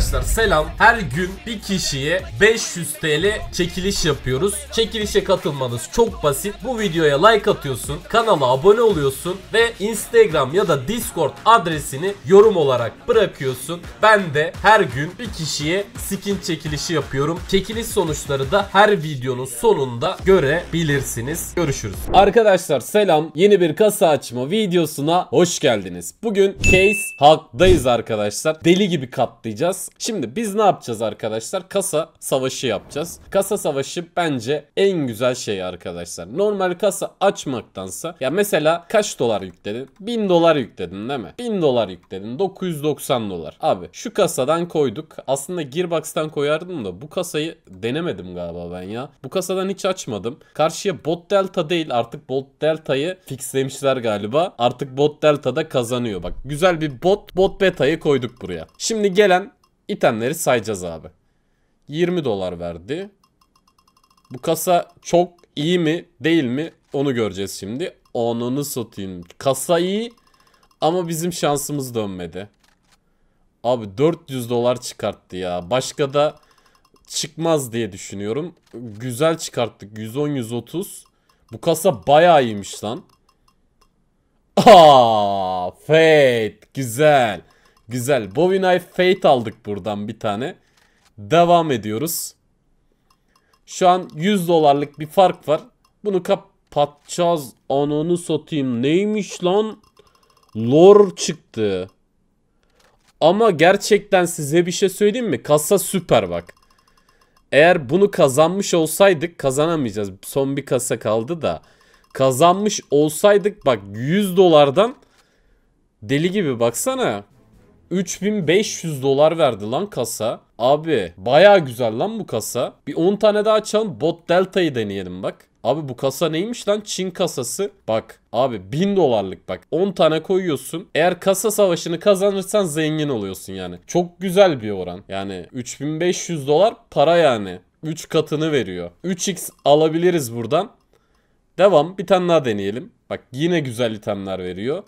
Arkadaşlar selam. Her gün bir kişiye 500 TL çekiliş yapıyoruz. Çekilişe katılmanız çok basit. Bu videoya like atıyorsun, kanala abone oluyorsun ve Instagram ya da Discord adresini yorum olarak bırakıyorsun. Ben de her gün bir kişiye skin çekilişi yapıyorum. Çekiliş sonuçları da her videonun sonunda görebilirsiniz. Görüşürüz. Arkadaşlar selam. Yeni bir kasa açma videosuna hoş geldiniz. Bugün case halkdayız arkadaşlar. Deli gibi katlayacağız. Şimdi biz ne yapacağız arkadaşlar? Kasa savaşı yapacağız. Kasa savaşı bence en güzel şey arkadaşlar. Normal kasa açmaktansa ya mesela kaç dolar yükledin? 1000 dolar yükledin değil mi? 1000 dolar yükledin. 990 dolar. Abi şu kasadan koyduk. Aslında Gearbox'tan koyardım da bu kasayı denemedim galiba ben ya. Bu kasadan hiç açmadım. Karşıya Bot Delta değil artık Bot Delta'yı fixlemişler galiba. Artık Bot Delta'da kazanıyor. Bak güzel bir bot Bot Beta'yı koyduk buraya. Şimdi gelen İtemleri sayacağız abi. 20 dolar verdi. Bu kasa çok iyi mi değil mi onu göreceğiz şimdi. Onunu satayım. Kasa iyi ama bizim şansımız dönmedi. Abi 400 dolar çıkarttı ya. Başka da çıkmaz diye düşünüyorum. Güzel çıkarttık. 110-130. Bu kasa bayağı iyiymiş lan. Aa, fate. Güzel. Güzel. Bowie Knife Fate aldık buradan bir tane. Devam ediyoruz. Şu an 100 dolarlık bir fark var. Bunu kapatacağız. Ananı satayım. Neymiş lan? Lore çıktı. Ama gerçekten size bir şey söyleyeyim mi? Kasa süper bak. Eğer bunu kazanmış olsaydık kazanamayacağız. Son bir kasa kaldı da. Kazanmış olsaydık bak 100 dolardan deli gibi baksana. 3500 dolar verdi lan kasa. Abi baya güzel lan bu kasa. Bir 10 tane daha açalım. Bot Delta'yı deneyelim bak. Abi bu kasa neymiş lan? Çin kasası. Bak abi 1000 dolarlık bak. 10 tane koyuyorsun. Eğer kasa savaşını kazanırsan zengin oluyorsun yani. Çok güzel bir oran. Yani 3500 dolar para yani. 3 katını veriyor. 3x alabiliriz buradan. Devam. Bir tane daha deneyelim. Bak yine güzel itemler veriyor.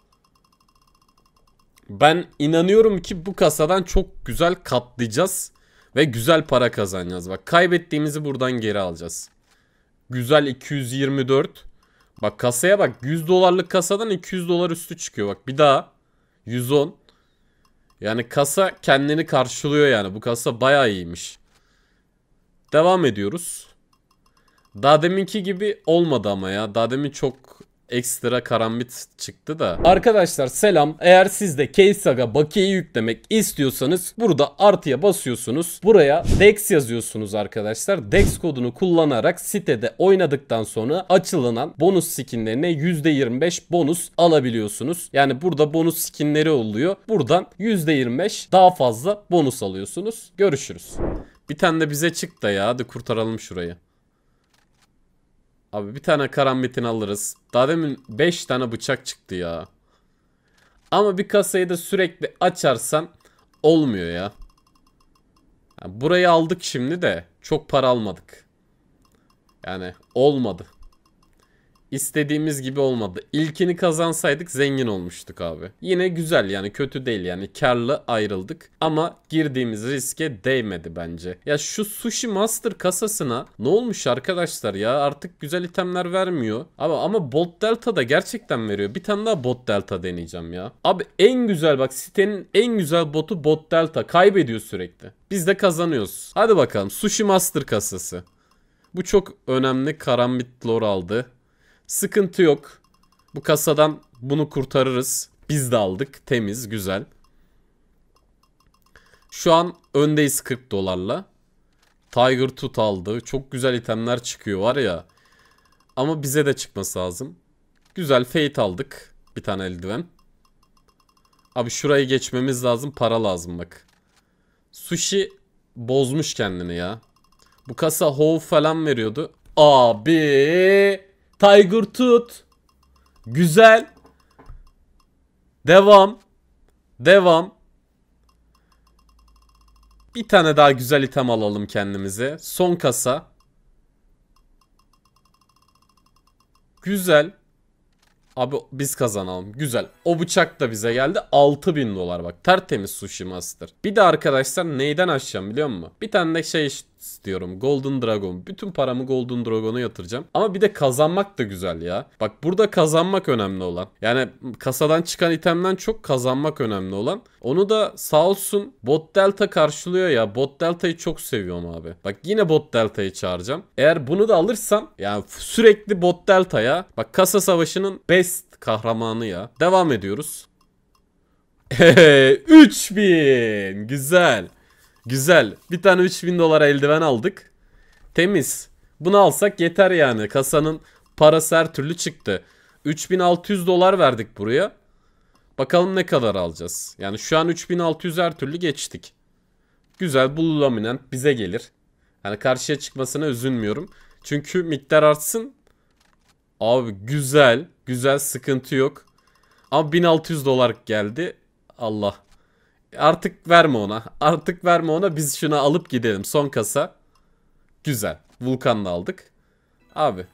Ben inanıyorum ki bu kasadan çok güzel katlayacağız. Ve güzel para kazanacağız. Bak kaybettiğimizi buradan geri alacağız. Güzel 224. Bak kasaya bak 100 dolarlık kasadan 200 dolar üstü çıkıyor. Bak bir daha 110. Yani kasa kendini karşılıyor yani. Bu kasa baya iyiymiş. Devam ediyoruz. Daha deminki gibi olmadı ama ya. Daha demin çok ekstra karambit çıktı da. Arkadaşlar selam. Eğer siz de Keysaga bakiye yüklemek istiyorsanız burada artıya basıyorsunuz. Buraya DEX yazıyorsunuz arkadaşlar. DEX kodunu kullanarak sitede oynadıktan sonra açılınan bonus skinlerine %25 bonus alabiliyorsunuz. Yani burada bonus skinleri oluyor. Buradan %25 daha fazla bonus alıyorsunuz. Görüşürüz. Bir tane de bize çık da ya. Hadi kurtaralım şurayı. Abi bir tane karambitin alırız. Daha demin 5 tane bıçak çıktı ya. Ama bir kasayı da sürekli açarsan olmuyor ya. Yani burayı aldık şimdi de çok para almadık. Yani olmadı istediğimiz gibi olmadı. İlkini kazansaydık zengin olmuştuk abi. Yine güzel yani kötü değil yani karlı ayrıldık. Ama girdiğimiz riske değmedi bence. Ya şu Sushi Master kasasına ne olmuş arkadaşlar ya artık güzel itemler vermiyor. Ama, ama Bot Delta da gerçekten veriyor. Bir tane daha Bot Delta deneyeceğim ya. Abi en güzel bak sitenin en güzel botu Bot Delta kaybediyor sürekli. Biz de kazanıyoruz. Hadi bakalım Sushi Master kasası. Bu çok önemli karambit lore aldı. Sıkıntı yok. Bu kasadan bunu kurtarırız. Biz de aldık. Temiz, güzel. Şu an öndeyiz 40 dolarla. Tiger Tooth aldı. Çok güzel itemler çıkıyor var ya. Ama bize de çıkması lazım. Güzel Fate aldık. Bir tane eldiven. Abi şurayı geçmemiz lazım. Para lazım bak. Sushi bozmuş kendini ya. Bu kasa hov falan veriyordu. Abi. Tiger tut. Güzel. Devam. Devam. Bir tane daha güzel item alalım kendimize. Son kasa. Güzel. Abi biz kazanalım. Güzel. O bıçak da bize geldi. 6000 dolar bak. Tertemiz sushi master. Bir de arkadaşlar neyden açacağım biliyor musun? Bir tane de şey istiyorum. Golden Dragon. Bütün paramı Golden Dragon'a yatıracağım. Ama bir de kazanmak da güzel ya. Bak burada kazanmak önemli olan. Yani kasadan çıkan itemden çok kazanmak önemli olan. Onu da sağ olsun Bot Delta karşılıyor ya. Bot Delta'yı çok seviyorum abi. Bak yine Bot Delta'yı çağıracağım. Eğer bunu da alırsam yani sürekli Bot Delta'ya. Bak kasa savaşının best kahramanı ya. Devam ediyoruz. 3000 güzel. Güzel. Bir tane 3000 dolara eldiven aldık. Temiz. Bunu alsak yeter yani. Kasanın parası her türlü çıktı. 3600 dolar verdik buraya. Bakalım ne kadar alacağız. Yani şu an 3600 her türlü geçtik. Güzel bu laminant bize gelir. Yani karşıya çıkmasına üzülmüyorum. Çünkü miktar artsın. Abi güzel. Güzel sıkıntı yok. Ama 1600 dolar geldi. Allah. Artık verme ona. Artık verme ona. Biz şunu alıp gidelim. Son kasa. Güzel. Vulkan'la aldık. Abi.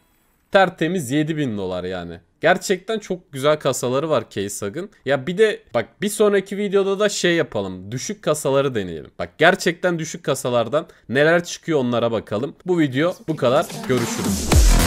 Tertemiz 7000 dolar yani. Gerçekten çok güzel kasaları var Keysag'ın. Ya bir de bak bir sonraki videoda da şey yapalım. Düşük kasaları deneyelim. Bak gerçekten düşük kasalardan neler çıkıyor onlara bakalım. Bu video bu kadar. Görüşürüz.